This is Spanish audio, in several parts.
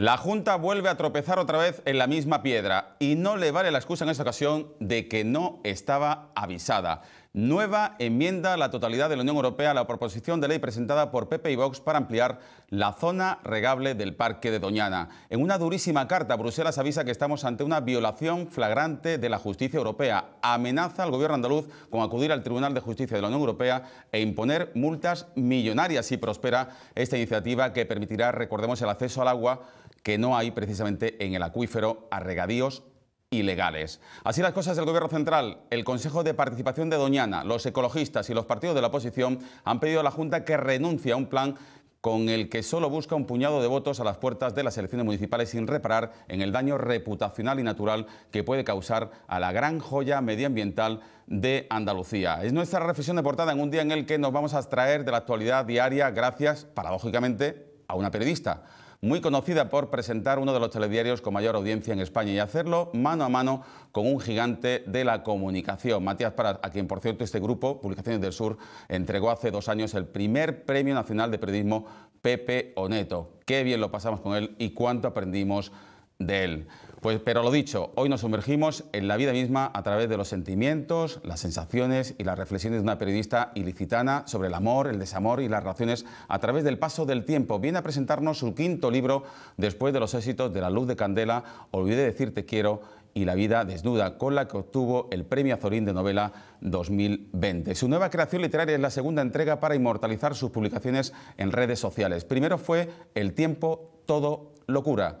La Junta vuelve a tropezar otra vez en la misma piedra y no le vale la excusa en esta ocasión de que no estaba avisada. Nueva enmienda a la totalidad de la Unión Europea a la proposición de ley presentada por Pepe y Vox para ampliar la zona regable del Parque de Doñana. En una durísima carta, Bruselas avisa que estamos ante una violación flagrante de la justicia europea. Amenaza al gobierno andaluz con acudir al Tribunal de Justicia de la Unión Europea e imponer multas millonarias si prospera esta iniciativa que permitirá, recordemos, el acceso al agua que no hay precisamente en el acuífero a regadíos ilegales. Así las cosas, del Gobierno Central, el Consejo de Participación de Doñana, los ecologistas y los partidos de la oposición han pedido a la Junta que renuncie a un plan con el que solo busca un puñado de votos a las puertas de las elecciones municipales sin reparar en el daño reputacional y natural que puede causar a la gran joya medioambiental de Andalucía. Es nuestra reflexión de portada en un día en el que nos vamos a extraer de la actualidad diaria gracias, paradójicamente, a una periodista muy conocida por presentar uno de los telediarios con mayor audiencia en España y hacerlo mano a mano con un gigante de la comunicación, Matías para a quien por cierto este grupo, Publicaciones del Sur, entregó hace dos años el primer Premio Nacional de Periodismo Pepe Oneto. Qué bien lo pasamos con él y cuánto aprendimos de él. Pues, pero lo dicho, hoy nos sumergimos en la vida misma a través de los sentimientos, las sensaciones y las reflexiones de una periodista ilicitana sobre el amor, el desamor y las relaciones a través del paso del tiempo. Viene a presentarnos su quinto libro después de los éxitos de La Luz de Candela, Olvidé decirte quiero y La vida desnuda, con la que obtuvo el Premio Azorín de Novela 2020. Su nueva creación literaria es la segunda entrega para inmortalizar sus publicaciones en redes sociales. Primero fue El tiempo, todo locura.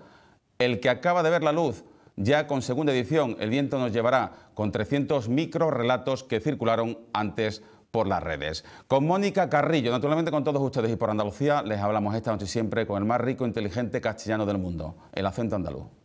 El que acaba de ver la luz, ya con segunda edición, El viento nos llevará, con 300 micro relatos que circularon antes por las redes. Con Mónica Carrillo, naturalmente con todos ustedes y por Andalucía, les hablamos esta noche siempre con el más rico, inteligente castellano del mundo, el acento andaluz.